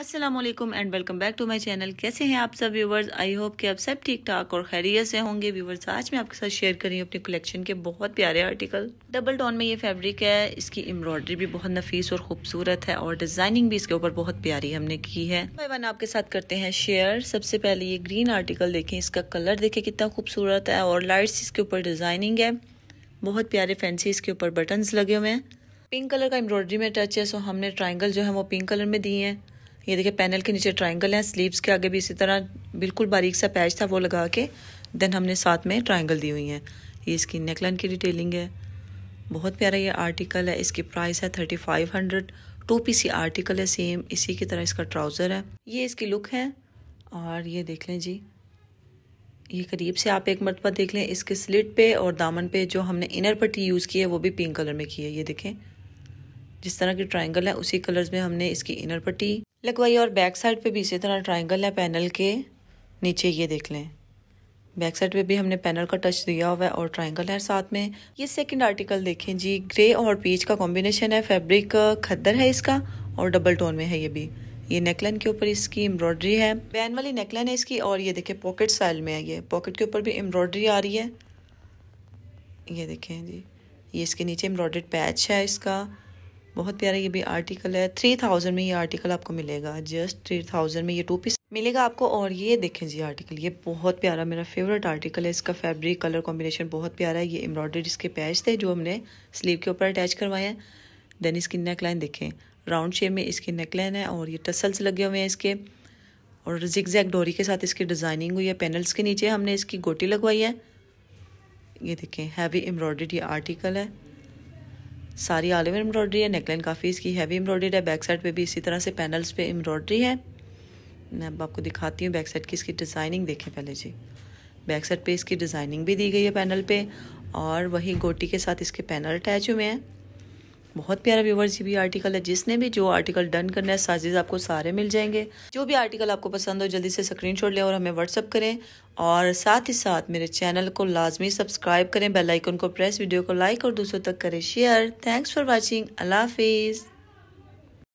Aslam and welcome back to my channel कैसे हैं आप सब व्यूवर्स आई होप कि आप सब ठीक ठाक और खैरियत से होंगे व्यूवर्स आज मैं आपके साथ शेयर कर रही हूँ अपने कलेक्शन के बहुत प्यारे आर्टिकल डबल टॉन में ये फैब्रिक है इसकी एम्ब्रॉयडरी भी बहुत नफीस और खूबसूरत है और डिजाइनिंग भी इसके ऊपर बहुत प्यारी हमने की है मैं वन आपके साथ करते हैं शेयर सबसे पहले ये ग्रीन आर्टिकल देखें इसका कलर देखें कितना खूबसूरत है और लाइट्स इसके ऊपर डिजाइनिंग है बहुत प्यारे फैंसी इसके ऊपर बटन्स लगे हुए हैं पिंक कलर का एम्ब्रॉयडरी में टच है सो हमने ट्राइंगल जो है वो पिंक कलर में दिए हैं ये देखिए पैनल के नीचे ट्राइंगल है स्लीव्स के आगे भी इसी तरह बिल्कुल बारीक सा पैच था वो लगा के देन हमने साथ में ट्राइंगल दी हुई है ये इसकी नेकलाइन की डिटेलिंग है बहुत प्यारा ये आर्टिकल है इसकी प्राइस है thirty five hundred two P C article है सेम इसी की तरह इसका ट्राउज़र है ये इसकी लुक है और ये देख लें जी ये करीब से आप एक मरतबा देख लें इसके स्लिट पे और दामन पे जो हमने इनर पट्टी यूज़ की है वो भी पिंक कलर में की है ये देखें जिस तरह की ट्राइंगल है उसी कलर्स में हमने इसकी इनर पट्टी लगवाई और बैक साइड पे भी इसी तरह ट्रायंगल है पैनल के नीचे ये देख लें बैक साइड पे भी हमने पैनल का टच दिया हुआ है और ट्रायंगल है साथ में ये सेकंड आर्टिकल देखें जी ग्रे और पीच का कॉम्बिनेशन है फैब्रिक खद्दर है इसका और डबल टोन में है ये भी ये नेकलाइन के ऊपर इसकी एम्ब्रॉयडरी है पैन वाली नेकलाइन है इसकी और ये देखें पॉकेट स्टाइल में है ये पॉकेट के ऊपर भी एम्ब्रॉयडरी आ रही है ये देखें जी ये इसके नीचे एम्ब्रॉयड पैच है इसका बहुत प्यारा ये भी आर्टिकल है थ्री थाउजेंड में ये आर्टिकल आपको मिलेगा जस्ट थ्री थाउजेंड में ये टू पीस मिलेगा आपको और ये देखें जी आर्टिकल ये बहुत प्यारा मेरा फेवरेट आर्टिकल है इसका फैब्रिक कलर कॉम्बिनेशन बहुत प्यारा है ये एम्ब्रॉयडरी इसके पैच थे जो हमने स्लीव के ऊपर अटैच करवाए हैं देन इसकी नेक लाइन देखें राउंड शेप में इसकी नेक लाइन है और ये टसल्स लगे हुए हैं इसके और जिग डोरी के साथ इसकी डिज़ाइनिंग हुई है पैनल्स के नीचे हमने इसकी गोटी लगवाई है ये देखें हैवी एम्ब्रॉयडरी ये आर्टिकल है सारी आलोम एम्ब्रॉयडरी है नेकलाइन काफ़ी इसकी हैवी एम्ब्रॉयडरी है बैक साइड पे भी इसी तरह से पैनल्स पे एम्ब्रॉयडरी है मैं अब आपको दिखाती हूँ बैक साइड की इसकी डिज़ाइनिंग देखें पहले जी बैक साइड पे इसकी डिज़ाइनिंग भी दी गई है पैनल पे और वही गोटी के साथ इसके पैनल अटैच हुए हैं बहुत प्यारा व्यूवर्स ये भी आर्टिकल है जिसने भी जो आर्टिकल डन करना है साजिज आपको सारे मिल जाएंगे जो भी आर्टिकल आपको पसंद हो जल्दी से स्क्रीनशॉट लें और हमें व्हाट्सअप करें और साथ ही साथ मेरे चैनल को लाजमी सब्सक्राइब करें बेल आइकन को प्रेस वीडियो को लाइक और दूसरों तक करें शेयर थैंक्स फॉर वॉचिंग अल्लाह हाफिज़